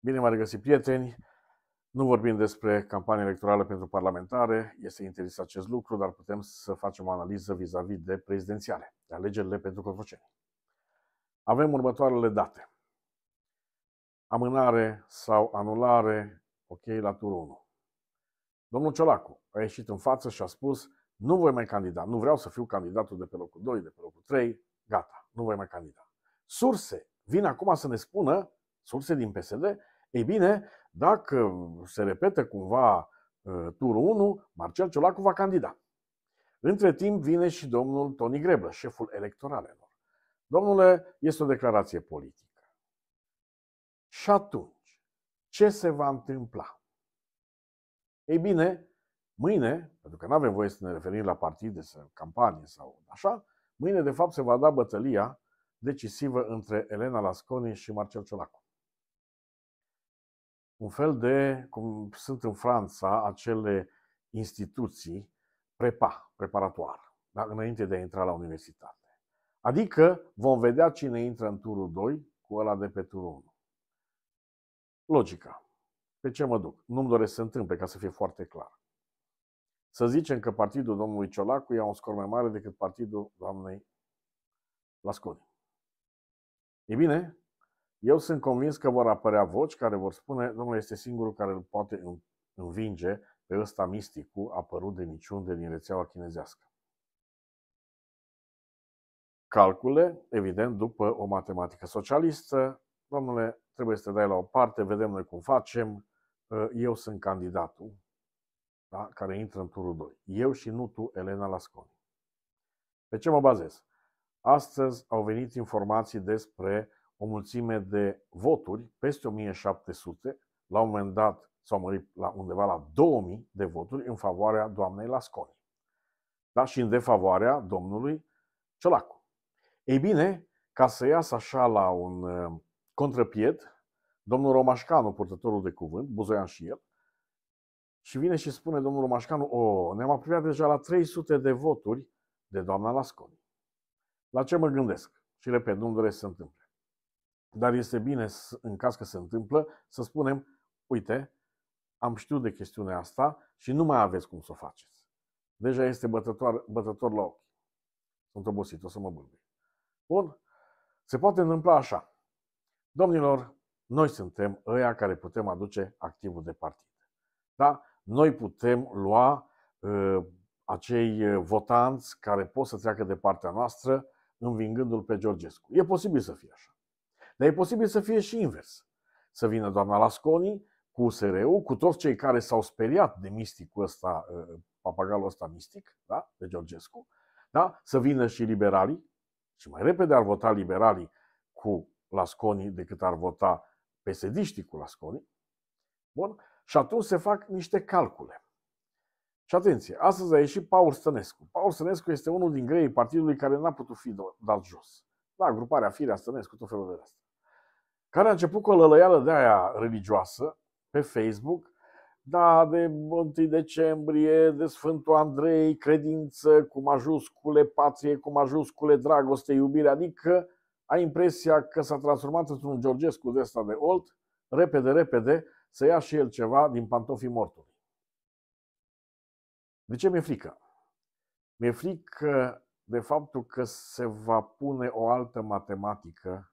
Bine m-a regăsit, prieteni! Nu vorbim despre campanie electorală pentru parlamentare, este interes acest lucru, dar putem să facem o analiză vis-a-vis de prezidențiale, de alegerile pentru Cotroceni. Avem următoarele date. Amânare sau anulare, ok, la turul 1. Domnul Ciolacu a ieșit în față și a spus nu voi mai candida, nu vreau să fiu candidatul de pe locul 2, de pe locul 3, gata, nu voi mai candida. Surse vin acum să ne spună surse din PSD, ei bine, dacă se repetă cumva ă, turul 1, Marcel Ciolacu va candida. Între timp vine și domnul Toni Greblă, șeful electoralelor. Domnule, este o declarație politică. Și atunci, ce se va întâmpla? Ei bine, mâine, pentru că nu avem voie să ne referim la partide, să campanie sau așa, mâine, de fapt, se va da bătălia decisivă între Elena Lasconi și Marcel Ciolacu un fel de, cum sunt în Franța, acele instituții prepa, preparatoare, da? înainte de a intra la universitate. Adică vom vedea cine intră în turul 2 cu ăla de pe turul 1. Logica. Pe ce mă duc? Nu-mi doresc să întâmple, ca să fie foarte clar. Să zicem că partidul domnului Ciolacu ia un scor mai mare decât partidul doamnei Lasconi. E bine, eu sunt convins că vor apărea voci care vor spune, domnul este singurul care îl poate învinge pe ăsta misticul apărut de niciunde din rețeaua chinezească. Calcule, evident, după o matematică socialistă, domnule, trebuie să te dai la o parte, vedem noi cum facem, ă, eu sunt candidatul da, care intră în turul 2. Eu și nu tu, Elena Lasconi. Pe ce mă bazez? Astăzi au venit informații despre o mulțime de voturi, peste 1700, la un moment dat s-au mărit la undeva la 2000 de voturi în favoarea doamnei Lasconi, dar și în defavoarea domnului Ciolacu. Ei bine, ca să iasă așa la un uh, contrapied, domnul Romașcanu, purtătorul de cuvânt, Buzoian și el, și vine și spune domnul Romașcanu, o, ne-am apropiat deja la 300 de voturi de doamna Lasconi. La ce mă gândesc? Și repet, nu-mi doresc să se întâmple. Dar este bine, în caz că se întâmplă, să spunem, uite, am știut de chestiunea asta și nu mai aveți cum să o faceți. Deja este bătător, bătător la ochi. Sunt obosit, o să mă bâlbui. Bun, se poate întâmpla așa. Domnilor, noi suntem ăia care putem aduce activul de partid. Da? Noi putem lua uh, acei ă, votanți care pot să treacă de partea noastră învingându-l pe Georgescu. E posibil să fie așa. Dar e posibil să fie și invers. Să vină doamna Lasconi cu usr cu toți cei care s-au speriat de misticul ăsta, ă, ă, papagalul ăsta mistic, da? de Georgescu, da? să vină și liberalii, și mai repede ar vota liberalii cu Lasconi decât ar vota psd cu Lasconi. Bun? Și atunci se fac niște calcule. Și atenție, astăzi a ieșit Paul Stănescu. Paul Stănescu este unul din greii partidului care n-a putut fi dat jos. Da, gruparea Firea Stănescu, tot felul de astea care a început cu o lălăială de aia religioasă pe Facebook, da, de 1 decembrie, de Sfântul Andrei, credință cu majuscule, patrie cu majuscule, dragoste, iubire, adică ai impresia că s-a transformat într-un Georgescu de asta de old, repede, repede, să ia și el ceva din pantofii mortului. De ce mi-e frică? Mi-e frică de faptul că se va pune o altă matematică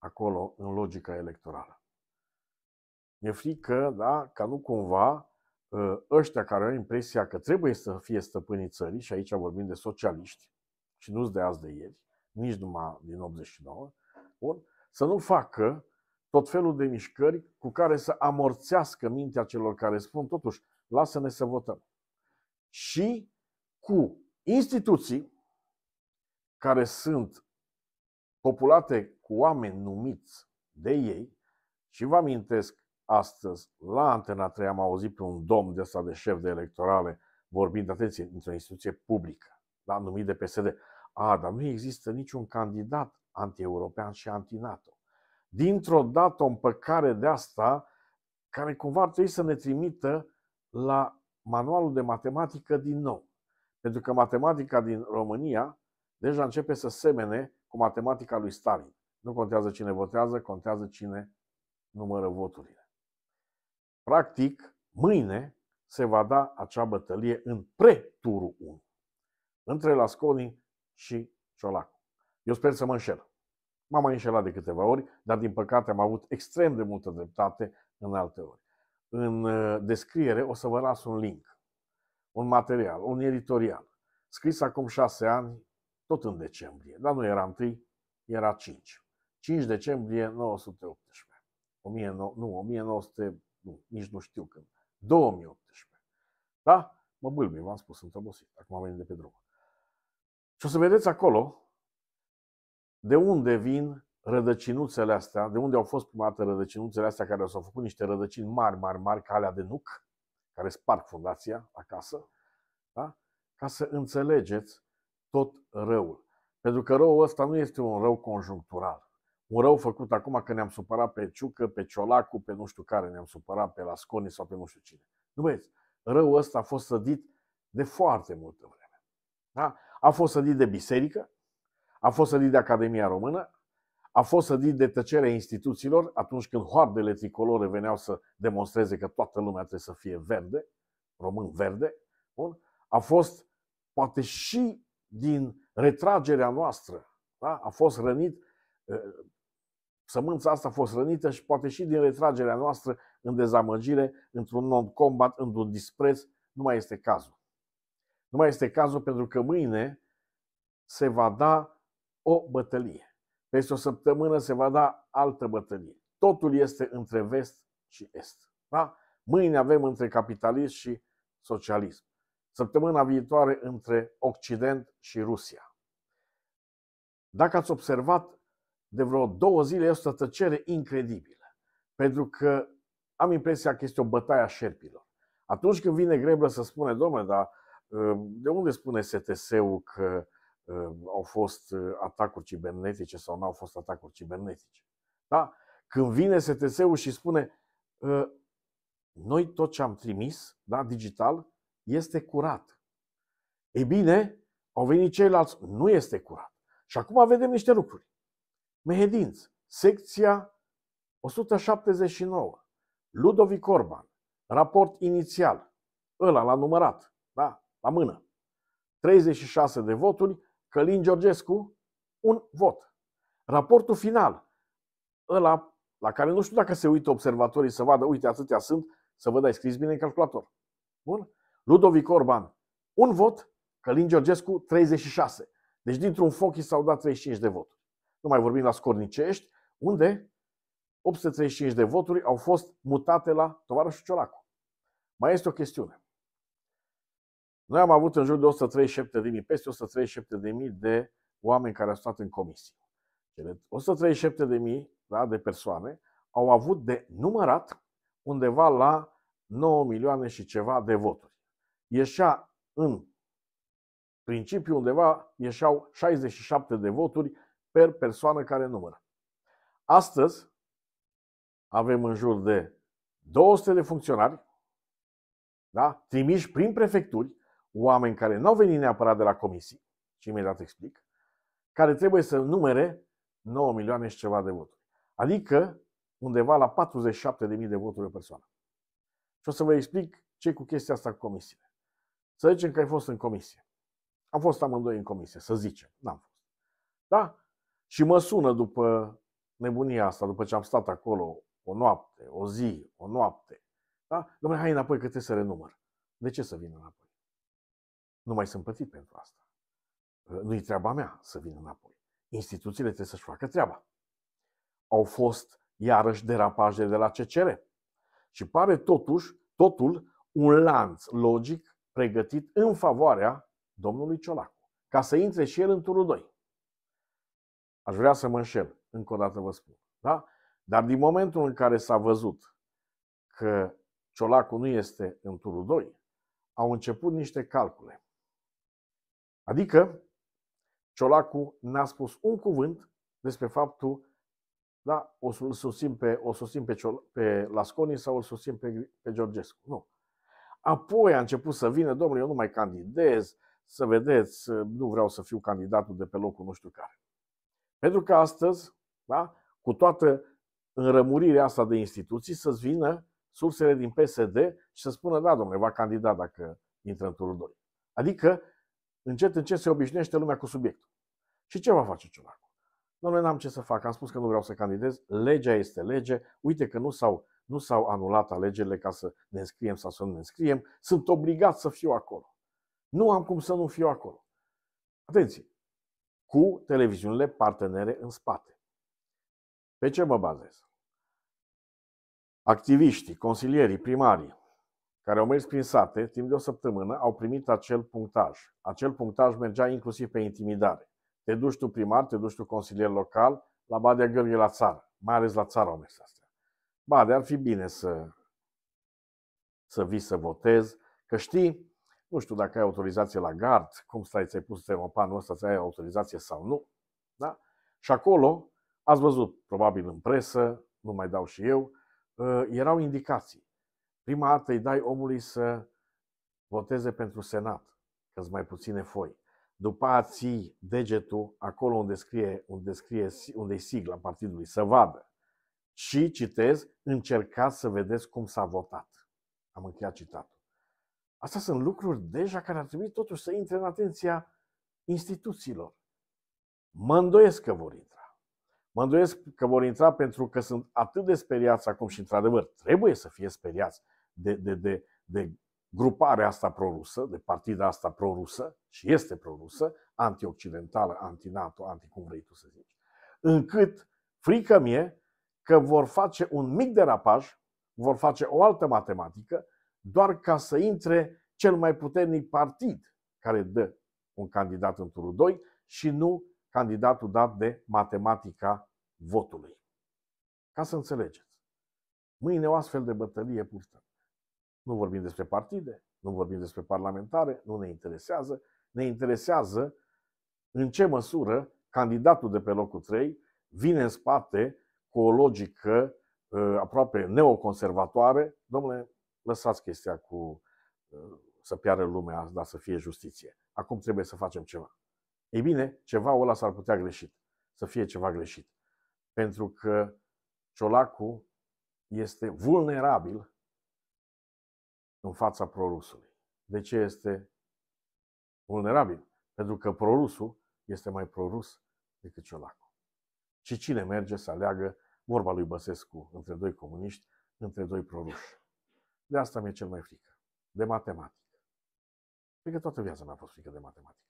acolo în logica electorală. Mi-e frică, da, ca nu cumva ă, ăștia care au impresia că trebuie să fie stăpânii țării, și aici vorbim de socialiști, și nu-ți de azi de ieri, nici numai din 89, bun, să nu facă tot felul de mișcări cu care să amorțească mintea celor care spun, totuși, lasă-ne să votăm. Și cu instituții care sunt populate cu oameni numiți de ei și vă amintesc astăzi, la Antena 3 am auzit pe un domn de ăsta de șef de electorale vorbind, atenție, într-o instituție publică, da, numit de PSD. A, dar nu există niciun candidat anti-european și anti-NATO. Dintr-o dată o împăcare de asta care cumva ar trebui să ne trimită la manualul de matematică din nou. Pentru că matematica din România deja începe să semene cu matematica lui Stalin. Nu contează cine votează, contează cine numără voturile. Practic, mâine se va da acea bătălie în pre-turul 1, între Lasconi și Ciolacu. Eu sper să mă înșel. M-am mai înșelat de câteva ori, dar din păcate am avut extrem de multă dreptate în alte ori. În uh, descriere o să vă las un link, un material, un editorial, scris acum șase ani tot în decembrie, dar nu era 1, era 5. 5 decembrie 1918. 19, nu, 1900, nu, nici nu știu când. 2018. Da? Mă bâlbi, v-am spus, sunt obosit. Acum am venit de pe drum. Și o să vedeți acolo de unde vin rădăcinuțele astea, de unde au fost prima dată rădăcinuțele astea care s-au făcut niște rădăcini mari, mari, mari, ca alea de nuc, care sparg fundația acasă, da? ca să înțelegeți tot răul. Pentru că răul ăsta nu este un rău conjunctural. Un rău făcut acum că ne-am supărat pe Ciucă, pe Ciolacu, pe nu știu care, ne-am supărat pe Lasconi sau pe nu știu cine. Nu vezi, răul ăsta a fost sădit de foarte multă vreme. Da? A fost sădit de biserică, a fost sădit de Academia Română, a fost sădit de tăcerea instituțiilor atunci când hoardele tricolore veneau să demonstreze că toată lumea trebuie să fie verde, român verde. Bun? A fost poate și din retragerea noastră. Da? A fost rănit, sămânța asta a fost rănită și poate și din retragerea noastră în dezamăgire, într-un non-combat, într-un dispreț, nu mai este cazul. Nu mai este cazul pentru că mâine se va da o bătălie. Peste o săptămână se va da altă bătălie. Totul este între vest și est. Da? Mâine avem între capitalism și socialism săptămâna viitoare între Occident și Rusia. Dacă ați observat, de vreo două zile este o tăcere incredibilă, pentru că am impresia că este o bătaie a șerpilor. Atunci când vine greblă să spune, domnule, dar uh, de unde spune STS-ul că uh, au fost uh, atacuri cibernetice sau nu au fost atacuri cibernetice? Da? Când vine STS-ul și spune, noi tot ce am trimis, da, digital, este curat. Ei bine, au venit ceilalți, nu este curat. Și acum vedem niște lucruri. Mehedinți, secția 179, Ludovic Orban, raport inițial, ăla l-a numărat, da, la mână. 36 de voturi, Călin Georgescu, un vot. Raportul final, ăla la care nu știu dacă se uită observatorii să vadă, uite, atâtea sunt, să văd, ai scris bine în calculator. Bun? Ludovic Orban, un vot, Călin Georgescu, 36. Deci dintr-un foc i s-au dat 35 de voturi. Nu mai vorbim la Scornicești, unde 835 de voturi au fost mutate la tovarășul Ciolacu. Mai este o chestiune. Noi am avut în jur de 137 de mii, peste 137 de mii de oameni care au stat în comisie. 137 de mii da, de persoane au avut de numărat undeva la 9 milioane și ceva de voturi ieșea în principiu undeva, ieșeau 67 de voturi per persoană care numără. Astăzi avem în jur de 200 de funcționari da? trimiși prin prefecturi, oameni care nu au venit neapărat de la comisii, și imediat explic, care trebuie să numere 9 milioane și ceva de voturi. Adică undeva la 47.000 de voturi pe persoană. Și o să vă explic ce cu chestia asta cu comisiile. Să zicem că ai fost în comisie. Am fost amândoi în comisie, să zicem. N-am fost. Da? Și mă sună după nebunia asta, după ce am stat acolo o noapte, o zi, o noapte. Da? Domnule, hai înapoi că trebuie să renumăr. De ce să vin înapoi? Nu mai sunt plătit pentru asta. Nu-i treaba mea să vin înapoi. Instituțiile trebuie să-și facă treaba. Au fost iarăși derapaje de la CCR. Și pare totuși, totul, un lanț logic pregătit în favoarea domnului Ciolacu, ca să intre și el în turul 2. Aș vrea să mă înșel, încă o dată vă spun. Da? Dar din momentul în care s-a văzut că Ciolacu nu este în turul 2, au început niște calcule. Adică, Ciolacu n-a spus un cuvânt despre faptul da, o susțin pe, o susțin pe, Ciol, pe Lasconi sau îl susțin pe, pe Georgescu. Nu. Apoi a început să vină, domnule, eu nu mai candidez, să vedeți, nu vreau să fiu candidatul de pe locul nu știu care. Pentru că astăzi, da, cu toată înrămurirea asta de instituții, să-ți vină sursele din PSD și să spună, da, domnule, va candida dacă intră în turul 2. Adică, încet, încet se obișnuiește lumea cu subiectul. Și ce va face Ciolacu? Domnule, n-am ce să fac, am spus că nu vreau să candidez, legea este lege, uite că nu s-au nu s-au anulat alegerile ca să ne înscriem sau să nu ne înscriem, sunt obligat să fiu acolo. Nu am cum să nu fiu acolo. Atenție! Cu televiziunile partenere în spate. Pe ce mă bazez? Activiștii, consilierii, primarii, care au mers prin sate, timp de o săptămână, au primit acel punctaj. Acel punctaj mergea inclusiv pe intimidare. Te duci tu primar, te duci tu consilier local, la Badea Gârghe la țară. Mai ales la țară au mers Ba, de ar fi bine să, să vii să votezi, că știi, nu știu dacă ai autorizație la gard, cum stai, ți-ai pus termopanul ăsta, ți-ai autorizație sau nu. Da? Și acolo, ați văzut, probabil în presă, nu mai dau și eu, ă, erau indicații. Prima dată îi dai omului să voteze pentru Senat, că mai puține foi. După aia ții degetul acolo unde scrie, unde scrie unde e sigla partidului, să vadă și, citez, încercați să vedeți cum s-a votat. Am încheiat citatul. Asta sunt lucruri deja care ar trebui totuși să intre în atenția instituțiilor. Mă îndoiesc că vor intra. Mă îndoiesc că vor intra pentru că sunt atât de speriați acum și, într-adevăr, trebuie să fie speriați de, de, de, de gruparea asta prorusă, de partida asta prorusă, și este prorusă, antioccidentală, antinato, anticum vrei tu să zici, încât frică mie că vor face un mic derapaj, vor face o altă matematică, doar ca să intre cel mai puternic partid care dă un candidat în turul 2 și nu candidatul dat de matematica votului. Ca să înțelegeți. Mâine o astfel de bătălie purtăm. Nu vorbim despre partide, nu vorbim despre parlamentare, nu ne interesează. Ne interesează în ce măsură candidatul de pe locul 3 vine în spate cu o logică uh, aproape neoconservatoare, domnule, lăsați chestia cu uh, să piară lumea, dar să fie justiție. Acum trebuie să facem ceva. Ei bine, ceva ăla s-ar putea greșit, să fie ceva greșit. Pentru că Ciolacu este vulnerabil în fața prorusului. De ce este vulnerabil? Pentru că prorusul este mai prorus decât Ciolacu. Și cine merge să aleagă vorba lui Băsescu între doi comuniști, între doi proruși. De asta mi-e cel mai frică. De matematică. Cred că toată viața mi-a fost frică de matematică.